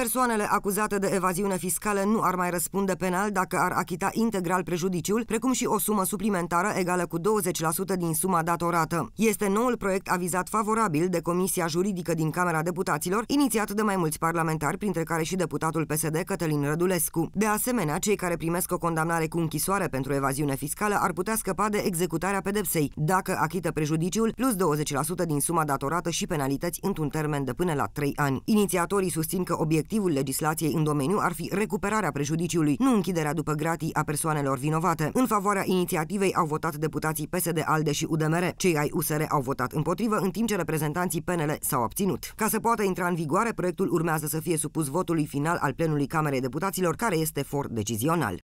Persoanele acuzate de evaziune fiscală nu ar mai răspunde penal dacă ar achita integral prejudiciul, precum și o sumă suplimentară egală cu 20% din suma datorată. Este noul proiect avizat favorabil de Comisia Juridică din Camera Deputaților, inițiat de mai mulți parlamentari, printre care și deputatul PSD Cătălin Rădulescu. De asemenea, cei care primesc o condamnare cu închisoare pentru evaziune fiscală ar putea scăpa de executarea pedepsei, dacă achită prejudiciul plus 20% din suma datorată și penalități într-un termen de până la 3 ani. Inițiatorii susțin că obiect obiectivul legislației în domeniu ar fi recuperarea prejudiciului, nu închiderea după gratii a persoanelor vinovate. În favoarea inițiativei au votat deputații PSD, ALDE și UDMR. Cei ai USR au votat împotrivă, în timp ce reprezentanții PNL s-au obținut. Ca să poată intra în vigoare, proiectul urmează să fie supus votului final al plenului Camerei Deputaților, care este for decizional.